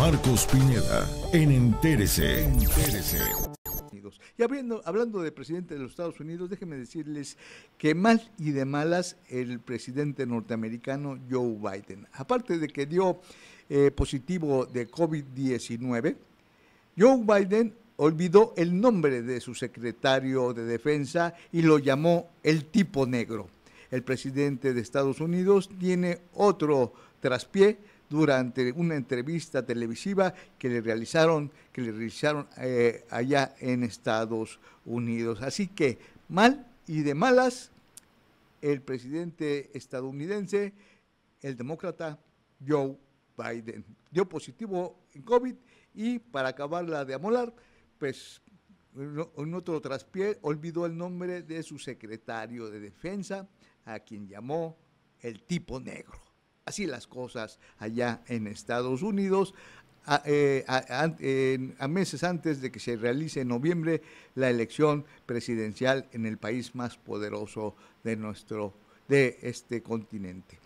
Marcos Pineda en Entérese. Y hablando de presidente de los Estados Unidos, déjenme decirles que mal y de malas el presidente norteamericano Joe Biden. Aparte de que dio eh, positivo de COVID-19, Joe Biden olvidó el nombre de su secretario de defensa y lo llamó el tipo negro. El presidente de Estados Unidos tiene otro traspié durante una entrevista televisiva que le realizaron, que le realizaron eh, allá en Estados Unidos. Así que mal y de malas, el presidente estadounidense, el demócrata Joe Biden, dio positivo en COVID y para acabarla de amolar, pues en otro traspié olvidó el nombre de su secretario de defensa, a quien llamó el tipo negro. Así las cosas allá en Estados Unidos. Eh, a, meses antes de que se realice en noviembre la elección presidencial en el país más poderoso de nuestro de este continente.